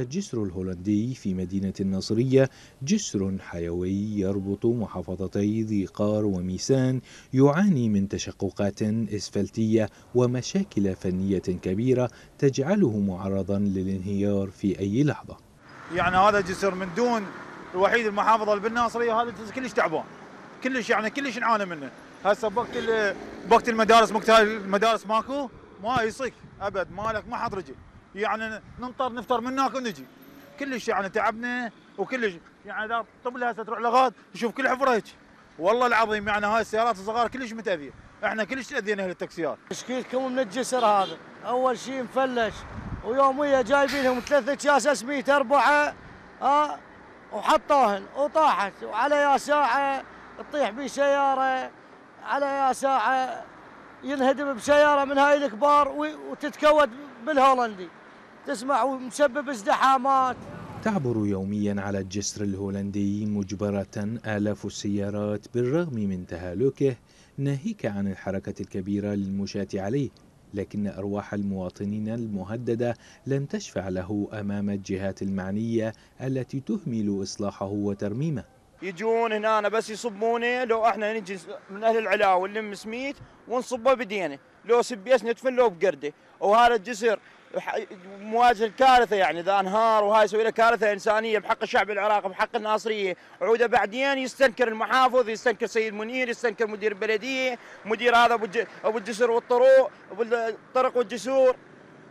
الجسر الهولندي في مدينة الناصرية جسر حيوي يربط محافظتي ذي قار وميسان يعاني من تشققات إسفلتية ومشاكل فنية كبيرة تجعله معرضا للانهيار في أي لحظة يعني هذا جسر من دون الوحيد المحافظة بالناصرية هذا الجسر كلش تعبان كلش يعني كلش نعاني منه هسه بوقت بوقت المدارس مقتل المدارس ماكو ما يصيك ابد مالك ما حط رجل يعني ننطر نفطر من هناك ونجي كلش يعني تعبنا وكلش يعني اذا طب لها تروح لغاد تشوف كل حفره هيك والله العظيم يعني هاي السيارات الصغار كلش متاذيه احنا كلش تاذينا اهل التاكسيات تشكيلكم من الجسر هذا اول شيء مفلش ويوميه جايبينهم ثلاث اكياس اسميت اربعه اه وحطوهن وطاحت وعلى يا ساعه تطيح بسياره على يا ساعه ينهدم بسياره من هاي الكبار وتتكود بالهولندي تسمع ومسبب ازدحامات تعبر يوميا على الجسر الهولندي مجبرة آلاف السيارات بالرغم من تهالكه ناهيك عن الحركة الكبيرة للمشاة عليه لكن أرواح المواطنين المهددة لن تشفع له أمام الجهات المعنية التي تهمل إصلاحه وترميمه يجون هنا أنا بس يصبونه لو احنا نجي من اهل العلاوه ونلم سميت ونصبه بدينه لو سبيس ندفن لو بقرده وهذا الجسر مواجهه الكارثه يعني اذا انهار وهاي يسوي له كارثه انسانيه بحق الشعب العراقي بحق الناصريه عوده بعدين يستنكر المحافظ يستنكر سيد منير يستنكر مدير البلديه مدير هذا ابو الجسر والطرق والطرق والجسور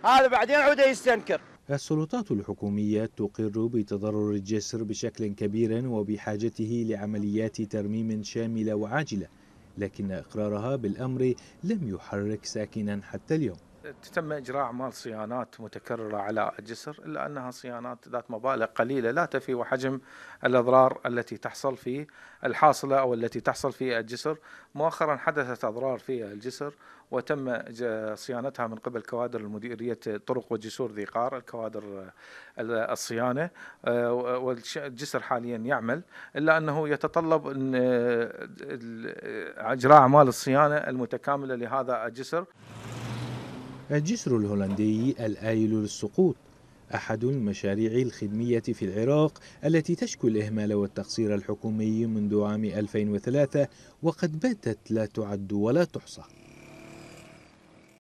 هذا بعدين عوده يستنكر السلطات الحكومية تقر بتضرر الجسر بشكل كبير وبحاجته لعمليات ترميم شاملة وعاجلة لكن إقرارها بالأمر لم يحرك ساكنا حتى اليوم تم إجراء أعمال صيانات متكررة على الجسر إلا أنها صيانات ذات مبالغ قليلة لا تفي وحجم الأضرار التي تحصل في الحاصلة أو التي تحصل في الجسر مؤخرا حدثت أضرار في الجسر وتم صيانتها من قبل كوادر المديرية طرق وجسور ذي قار الكوادر الصيانة آه، والجسر حاليا يعمل إلا أنه يتطلب إن إجراء أعمال الصيانة المتكاملة لهذا الجسر الجسر الهولندي الآيل للسقوط أحد المشاريع الخدمية في العراق التي تشكو الإهمال والتقصير الحكومي منذ عام 2003 وقد باتت لا تعد ولا تحصى